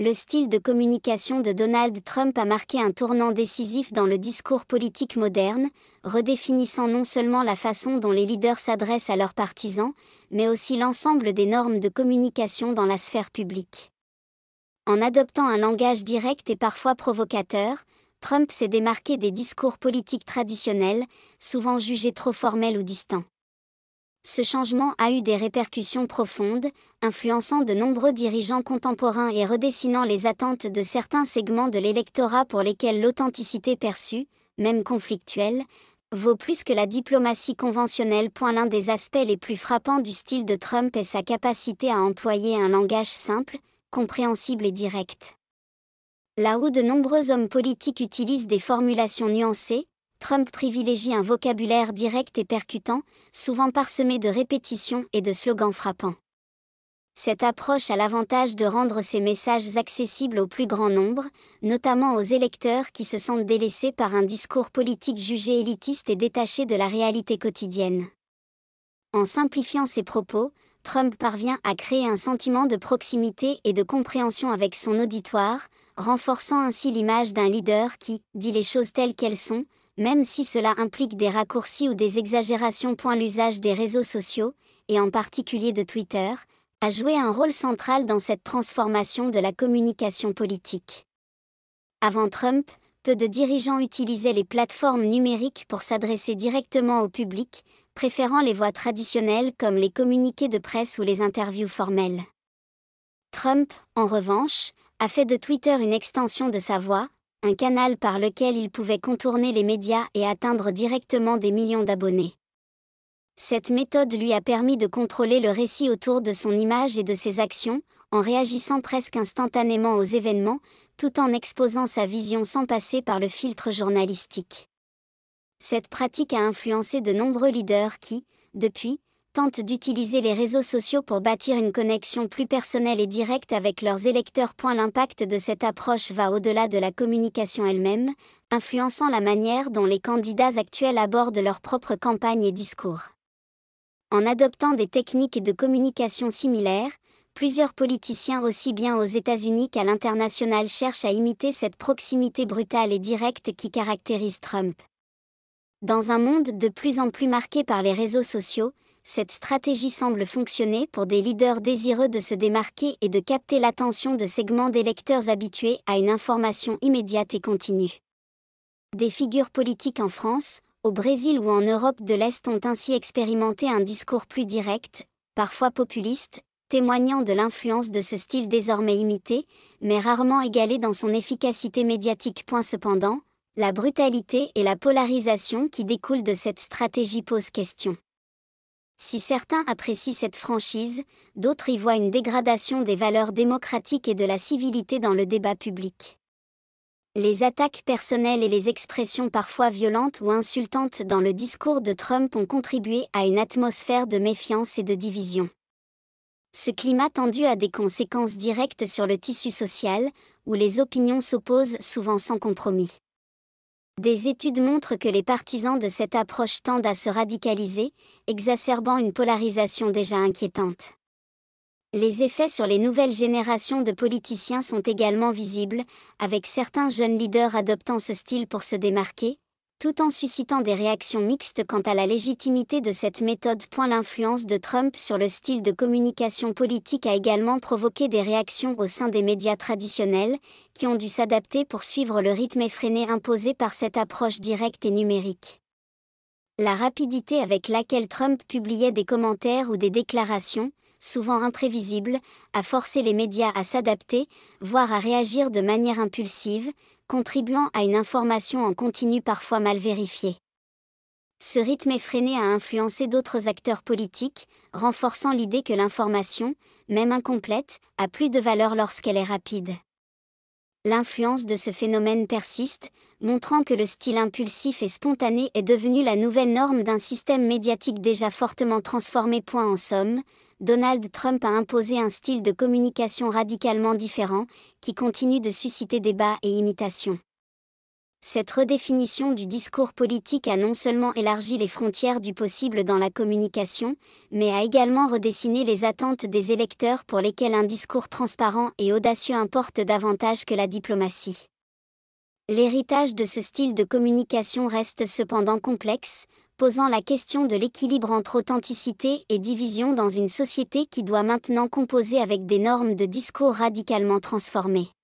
le style de communication de Donald Trump a marqué un tournant décisif dans le discours politique moderne, redéfinissant non seulement la façon dont les leaders s'adressent à leurs partisans, mais aussi l'ensemble des normes de communication dans la sphère publique. En adoptant un langage direct et parfois provocateur, Trump s'est démarqué des discours politiques traditionnels, souvent jugés trop formels ou distants ce changement a eu des répercussions profondes, influençant de nombreux dirigeants contemporains et redessinant les attentes de certains segments de l'électorat pour lesquels l'authenticité perçue, même conflictuelle, vaut plus que la diplomatie conventionnelle. L'un des aspects les plus frappants du style de Trump est sa capacité à employer un langage simple, compréhensible et direct. Là où de nombreux hommes politiques utilisent des formulations nuancées, Trump privilégie un vocabulaire direct et percutant, souvent parsemé de répétitions et de slogans frappants. Cette approche a l'avantage de rendre ses messages accessibles au plus grand nombre, notamment aux électeurs qui se sentent délaissés par un discours politique jugé élitiste et détaché de la réalité quotidienne. En simplifiant ses propos, Trump parvient à créer un sentiment de proximité et de compréhension avec son auditoire, renforçant ainsi l'image d'un leader qui dit les choses telles qu'elles sont, même si cela implique des raccourcis ou des exagérations. L'usage des réseaux sociaux, et en particulier de Twitter, a joué un rôle central dans cette transformation de la communication politique. Avant Trump, peu de dirigeants utilisaient les plateformes numériques pour s'adresser directement au public, préférant les voies traditionnelles comme les communiqués de presse ou les interviews formelles. Trump, en revanche, a fait de Twitter une extension de sa voix, un canal par lequel il pouvait contourner les médias et atteindre directement des millions d'abonnés. Cette méthode lui a permis de contrôler le récit autour de son image et de ses actions, en réagissant presque instantanément aux événements, tout en exposant sa vision sans passer par le filtre journalistique. Cette pratique a influencé de nombreux leaders qui, depuis, tentent d'utiliser les réseaux sociaux pour bâtir une connexion plus personnelle et directe avec leurs électeurs. L'impact de cette approche va au-delà de la communication elle-même, influençant la manière dont les candidats actuels abordent leurs propres campagnes et discours. En adoptant des techniques de communication similaires, plusieurs politiciens aussi bien aux États-Unis qu'à l'international cherchent à imiter cette proximité brutale et directe qui caractérise Trump. Dans un monde de plus en plus marqué par les réseaux sociaux, cette stratégie semble fonctionner pour des leaders désireux de se démarquer et de capter l'attention de segments d'électeurs habitués à une information immédiate et continue. Des figures politiques en France, au Brésil ou en Europe de l'Est ont ainsi expérimenté un discours plus direct, parfois populiste, témoignant de l'influence de ce style désormais imité, mais rarement égalé dans son efficacité médiatique. Cependant, la brutalité et la polarisation qui découlent de cette stratégie posent question. Si certains apprécient cette franchise, d'autres y voient une dégradation des valeurs démocratiques et de la civilité dans le débat public. Les attaques personnelles et les expressions parfois violentes ou insultantes dans le discours de Trump ont contribué à une atmosphère de méfiance et de division. Ce climat tendu a des conséquences directes sur le tissu social, où les opinions s'opposent souvent sans compromis. Des études montrent que les partisans de cette approche tendent à se radicaliser, exacerbant une polarisation déjà inquiétante. Les effets sur les nouvelles générations de politiciens sont également visibles, avec certains jeunes leaders adoptant ce style pour se démarquer, tout en suscitant des réactions mixtes quant à la légitimité de cette méthode. L'influence de Trump sur le style de communication politique a également provoqué des réactions au sein des médias traditionnels, qui ont dû s'adapter pour suivre le rythme effréné imposé par cette approche directe et numérique. La rapidité avec laquelle Trump publiait des commentaires ou des déclarations, souvent imprévisibles, a forcé les médias à s'adapter, voire à réagir de manière impulsive, contribuant à une information en continu parfois mal vérifiée. Ce rythme effréné a influencé d'autres acteurs politiques, renforçant l'idée que l'information, même incomplète, a plus de valeur lorsqu'elle est rapide l'influence de ce phénomène persiste, montrant que le style impulsif et spontané est devenu la nouvelle norme d'un système médiatique déjà fortement transformé. Point en somme, Donald Trump a imposé un style de communication radicalement différent, qui continue de susciter débats et imitations. Cette redéfinition du discours politique a non seulement élargi les frontières du possible dans la communication, mais a également redessiné les attentes des électeurs pour lesquels un discours transparent et audacieux importe davantage que la diplomatie. L'héritage de ce style de communication reste cependant complexe, posant la question de l'équilibre entre authenticité et division dans une société qui doit maintenant composer avec des normes de discours radicalement transformées.